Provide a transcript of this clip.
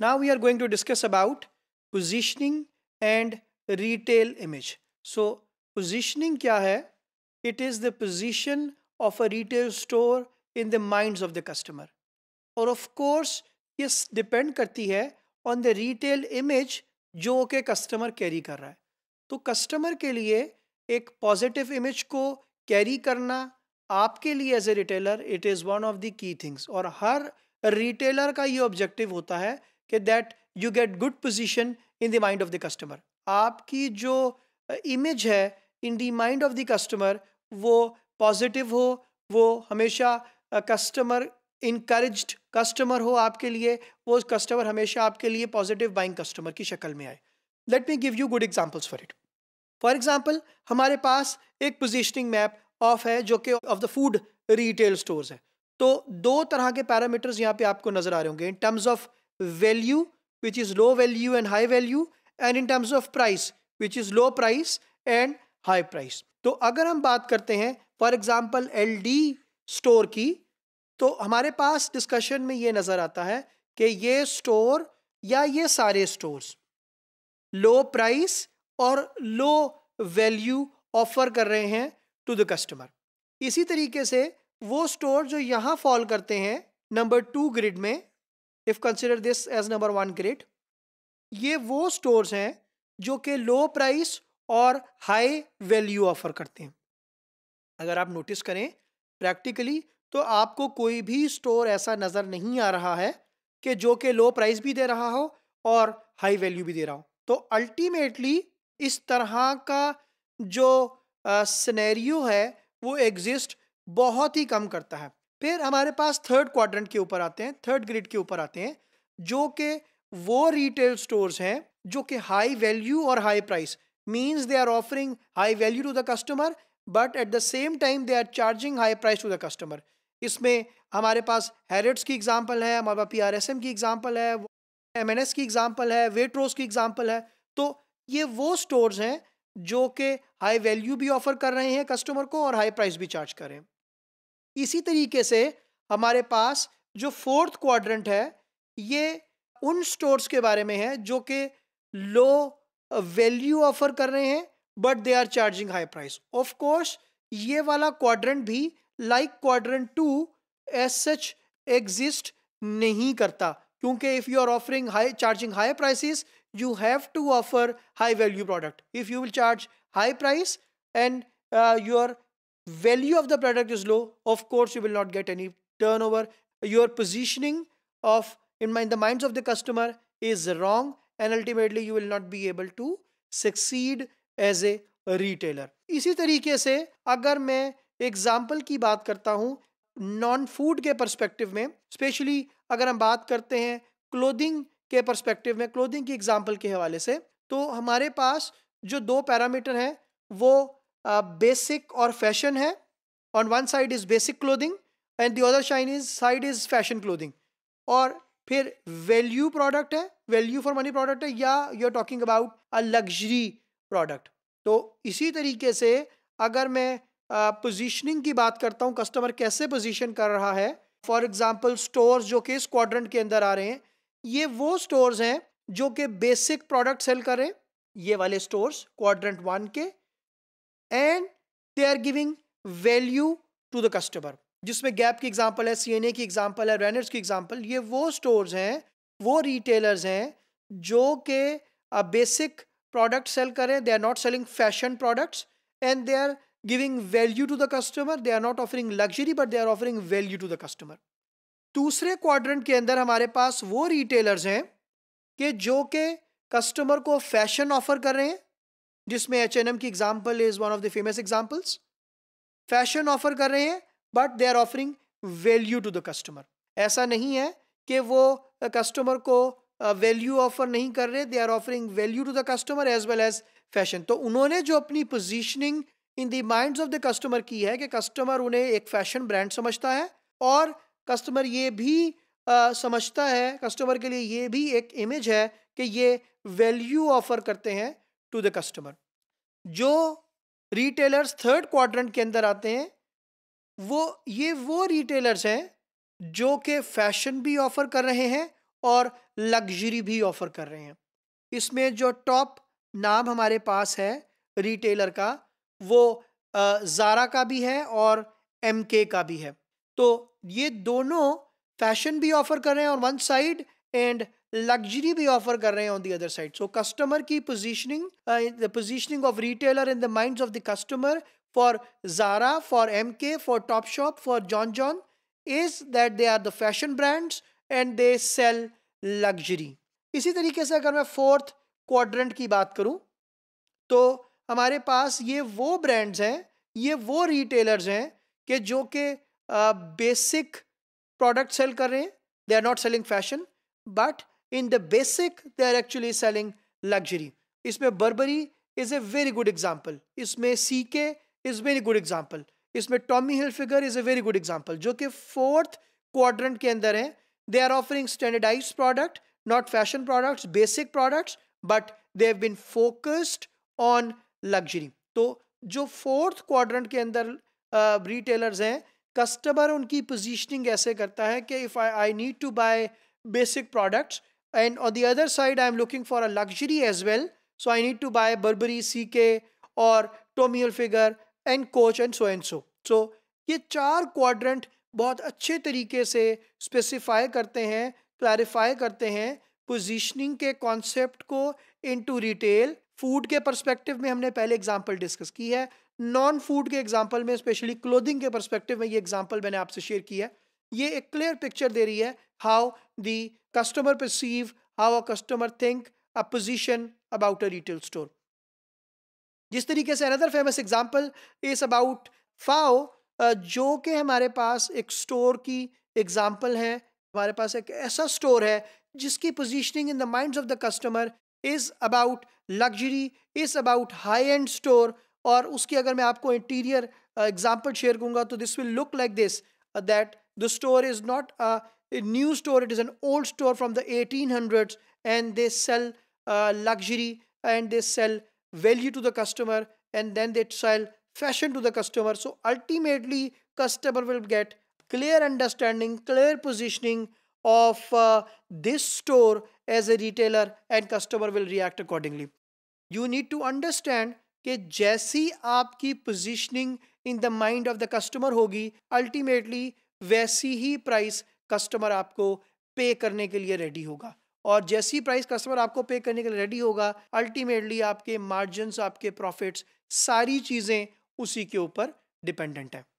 now we are going to discuss about positioning and retail image so positioning kya hai it is the position of a retail store in the minds of the customer और of course ये depend करती है on the retail image जो के customer carry कर रहा है तो customer के लिए एक positive image को carry करना आपके लिए as a retailer it is one of the key things और हर retailer का ये objective होता है कि that you get good position in the mind of the customer आपकी जो इमेज है in the mind of the customer वो पॉजिटिव हो वो हमेशा कस्टमर इनक्रेज कस्टमर हो आपके लिए वो कस्टमर हमेशा आपके लिए पॉजिटिव बाइंग कस्टमर की शक्ल में आए let me give you good examples for it for example हमारे पास एक पोजिशनिंग मैप ऑफ है जो कि of the food retail stores है तो दो तरह के पैरामीटर्स यहाँ पे आपको नजर आ रहे होंगे in terms of value which is low value and high value and in terms of price which is low price and high price तो अगर हम बात करते हैं फॉर एग्जाम्पल एल स्टोर की तो हमारे पास डिस्कशन में ये नज़र आता है कि ये स्टोर या ये सारे स्टोर्स लो प्राइस और लो वैल्यू ऑफर कर रहे हैं टू द कस्टमर इसी तरीके से वो स्टोर जो यहाँ फॉल करते हैं नंबर टू ग्रिड में if consider this as number one grade ये वो स्टोर्स हैं जो कि लो प्राइस और हाई वैल्यू ऑफर करते हैं अगर आप नोटिस करें प्रैक्टिकली तो आपको कोई भी स्टोर ऐसा नज़र नहीं आ रहा है कि जो कि लो प्राइस भी दे रहा हो और हाई वैल्यू भी दे रहा हो तो अल्टीमेटली इस तरह का जो सिनेरियो है वो एग्जिस्ट बहुत ही कम करता है फिर हमारे पास थर्ड क्वाड्रेंट के ऊपर आते हैं थर्ड ग्रिड के ऊपर आते हैं जो कि वो रिटेल स्टोर्स हैं जो कि हाई वैल्यू और high price means they are offering high value to the customer but at the same time they are charging high price to the customer इसमें हमारे पास हैरेट्स की एग्जाम्पल है हमारे पास एम की एग्जाम्पल है एम एन एस की एग्जाम्पल है वेट्रोस की एग्जाम्पल है तो ये वो स्टोर्स हैं जो कि हाई वैल्यू भी ऑफर कर रहे हैं कस्टमर को और हाई प्राइस भी चार्ज कर रहे हैं इसी तरीके से हमारे पास जो फोर्थ क्वाड्रेंट है ये उन स्टोर्स के बारे में है जो कि लो वैल्यू ऑफर कर रहे हैं but they are charging high price of course ये वाला क्वाड्रेंट भी like quadrant two as such exist नहीं करता क्योंकि if you are offering high charging high prices you have to offer high value product if you will charge high price and you are value of the product is low, of course you will not get any turnover. Your positioning of in mind the minds of the customer is wrong and ultimately you will not be able to succeed as a retailer. isi tarike se agar main example ki baat karta hu non food ke perspective mein specially agar hum baat karte hain clothing के perspective में clothing की example के हवाले से तो हमारे पास जो दो पैरामीटर हैं वो बेसिक और फैशन है on one side is basic clothing and the other Chinese side is fashion clothing और फिर वैल्यू प्रोडक्ट है वैल्यू फॉर मनी प्रोडक्ट है या you are talking about a luxury product तो इसी तरीके से अगर मैं पोजीशनिंग uh, की बात करता हूँ कस्टमर कैसे पोजीशन कर रहा है फॉर एग्जांपल स्टोर्स जो कि इस क्वाड्रेंट के अंदर आ रहे हैं ये वो स्टोर्स हैं जो कि बेसिक प्रोडक्ट सेल करें ये वाले स्टोर्स क्वाड्रेंट वन के and they are giving value to the customer जिसमें गैप की एग्जाम्पल है सी की एग्जाम्पल है रैनर्स की एग्ज़ाम्पल ये वो स्टोर्स हैं वो रिटेलर्स हैं जो के बेसिक प्रोडक्ट सेल करें they are not selling fashion products and they are giving value to the customer they are not offering luxury but they are offering value to the customer दूसरे quadrant के अंदर हमारे पास वो retailers हैं कि जो के कस्टमर को फैशन ऑफर कर रहे हैं जिसमें एच एन एम की example is one of the famous examples fashion offer कर रहे हैं but they are offering value to the customer ऐसा नहीं है कि वो कस्टमर uh, को वैल्यू uh, ऑफर नहीं कर रहे they are offering value to the customer as well as fashion तो उन्होंने जो अपनी positioning in the mind of the customer की है कि कस्टमर उन्हें एक फैशन ब्रांड समझता है और कस्टमर ये भी आ, uh, समझता है कस्टमर के लिए ये भी एक इमेज है कि ये वैल्यू ऑफर करते हैं टू द कस्टमर जो रिटेलर्स थर्ड क्वाड्रेंट के अंदर आते हैं वो ये वो रिटेलर्स हैं जो कि फैशन भी ऑफ़र कर रहे हैं और लग्जरी भी ऑफ़र कर रहे हैं इसमें जो टॉप नाम हमारे पास है रिटेलर का वो ज़ारा का भी है और एम के का भी है तो ये दोनों फैशन भी ऑफ़र कर रहे हैं और वन साइड एंड लग्जरी भी ऑफर कर रहे हैं on the other side so customer की positioning positioning of retailer in the mind of the customer for Zara for M K for Topshop for John John is that they are the fashion brands and they sell luxury इसी तरीके से अगर मैं fourth quadrant की बात करूँ तो हमारे पास ये वो ब्रांड्स हैं ये वो रिटेलर्स हैं कि जो कि बेसिक प्रोडक्ट सेल कर रहे हैं they are not selling fashion but in the basic they are actually selling luxury इसमें Burberry is a very good example इसमें C K is very good example इसमें Tommy Hilfiger is a very good example जो कि fourth quadrant के अंदर है they are offering standardize product not fashion products basic products but they have been focused on luxury तो जो fourth quadrant के अंदर रिटेलर्स uh, हैं कस्टमर उनकी पोजीशनिंग ऐसे करता है कि if I I need to buy basic products and on the other side i'm looking for a luxury as well so i need to buy burberry ck और Tommy फिगर and Coach and so and so so ये चार quadrant बहुत अच्छे तरीके से specify करते हैं क्लैरिफाई करते हैं पोजीशनिंग के कॉन्सेप्ट को इनटू रिटेल फूड के पर्सपेक्टिव में हमने पहले एग्जांपल डिस्कस की है नॉन फूड के एग्जांपल में स्पेशली क्लोथिंग के पर्सपेक्टिव में ये एग्जांपल मैंने आपसे शेयर की है ये एक क्लियर पिक्चर दे रही है how the customer perceive, how a customer think, a position about a retail store. जिस तरीके से another famous example is about FAO जो कि हमारे पास एक स्टोर की एग्जांपल है हमारे पास एक ऐसा स्टोर है जिसकी positioning in the minds of the customer is about luxury is about high end store और उसकी अगर मैं आपको इंटीरियर एग्जाम्पल शेयर करूँगा तो this will look like this that the store is not a, a, new store, it is an old store from the 1800s, and they sell uh, luxury and they sell value to the customer and then they sell fashion to the customer. So ultimately, customer will get clear understanding, clear positioning of uh, this store as a retailer and customer will react accordingly. You need to understand that. जैसी आपकी positioning in the mind of the customer होगी ultimately वैसी ही price customer आपको पे करने के लिए ready होगा और जैसी प्राइस कस्टमर आपको पे करने के लिए रेडी होगा अल्टीमेटली आपके मार्जिन आपके प्रॉफिट्स सारी चीज़ें उसी के ऊपर डिपेंडेंट है